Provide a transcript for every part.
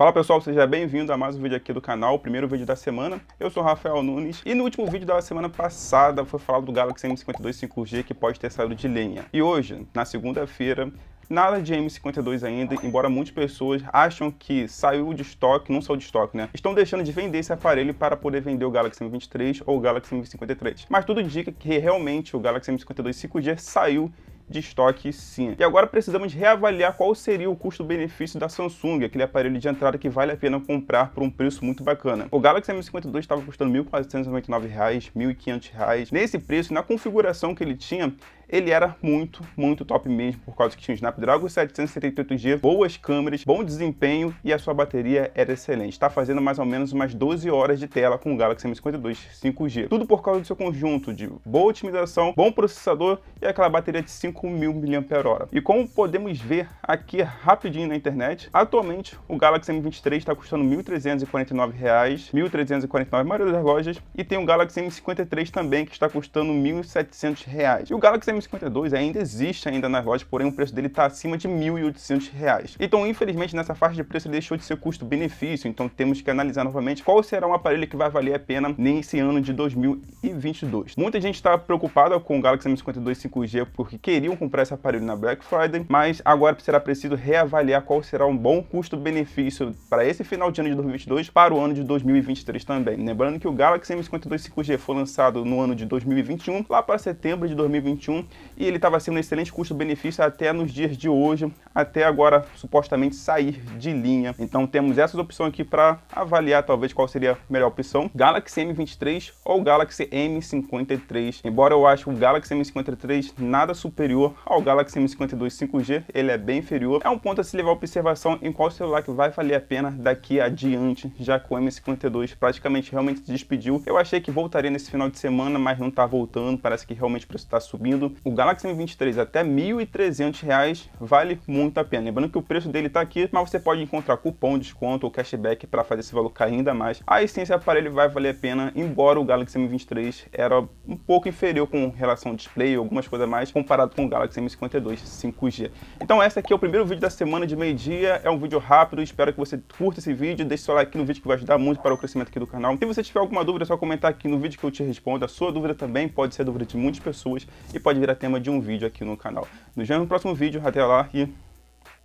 Fala pessoal, seja bem-vindo a mais um vídeo aqui do canal, o primeiro vídeo da semana. Eu sou Rafael Nunes e no último vídeo da semana passada foi falado do Galaxy M52 5G que pode ter saído de linha. E hoje, na segunda-feira, nada de M52 ainda, embora muitas pessoas acham que saiu de estoque, não saiu de estoque, né? Estão deixando de vender esse aparelho para poder vender o Galaxy M23 ou o Galaxy M53. Mas tudo indica que realmente o Galaxy M52 5G saiu de estoque sim. E agora precisamos reavaliar qual seria o custo-benefício da Samsung, aquele aparelho de entrada que vale a pena comprar por um preço muito bacana. O Galaxy M52 estava custando R$ 1.499, R$ 1.500. Nesse preço, na configuração que ele tinha, ele era muito, muito top mesmo, por causa que tinha um Snapdragon 778G, boas câmeras, bom desempenho e a sua bateria era excelente. Está fazendo mais ou menos umas 12 horas de tela com o Galaxy M52 5G. Tudo por causa do seu conjunto de boa otimização, bom processador e aquela bateria de 5.000 mAh. E como podemos ver aqui rapidinho na internet, atualmente o Galaxy M23 está custando R$ 1.349, R$ 1.349 maioria das lojas, e tem o Galaxy M53 também que está custando R$ 1.700. E o Galaxy M 52 ainda existe ainda nas lojas, porém o preço dele está acima de R$ 1.800. Então, infelizmente, nessa faixa de preço ele deixou de ser custo-benefício, então temos que analisar novamente qual será um aparelho que vai valer a pena nesse ano de 2022. Muita gente estava tá preocupada com o Galaxy M52 5G porque queriam comprar esse aparelho na Black Friday, mas agora será preciso reavaliar qual será um bom custo-benefício para esse final de ano de 2022 para o ano de 2023 também. Lembrando que o Galaxy M52 5G foi lançado no ano de 2021, lá para setembro de 2021, e ele estava sendo um excelente custo-benefício até nos dias de hoje, até agora supostamente sair de linha. Então temos essas opções aqui para avaliar talvez qual seria a melhor opção, Galaxy M23 ou Galaxy M53. Embora eu ache o Galaxy M53 nada superior ao Galaxy M52 5G, ele é bem inferior. É um ponto a se levar observação em qual celular que vai valer a pena daqui adiante, já que o M52 praticamente realmente se despediu. Eu achei que voltaria nesse final de semana, mas não está voltando, parece que realmente o preço está subindo o Galaxy M23 até R$ 1.300 vale muito a pena. Lembrando que o preço dele está aqui, mas você pode encontrar cupom, desconto ou cashback para fazer esse valor cair ainda mais. A essência do aparelho vai valer a pena, embora o Galaxy M23 era um pouco inferior com relação ao display e algumas coisas mais, comparado com o Galaxy M52 5G. Então esse aqui é o primeiro vídeo da semana de meio-dia, é um vídeo rápido, espero que você curta esse vídeo, deixe seu like no vídeo que vai ajudar muito para o crescimento aqui do canal. Se você tiver alguma dúvida, é só comentar aqui no vídeo que eu te respondo. A sua dúvida também pode ser dúvida de muitas pessoas e pode virar será tema de um vídeo aqui no canal. Nos vemos no próximo vídeo, até lá e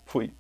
fui!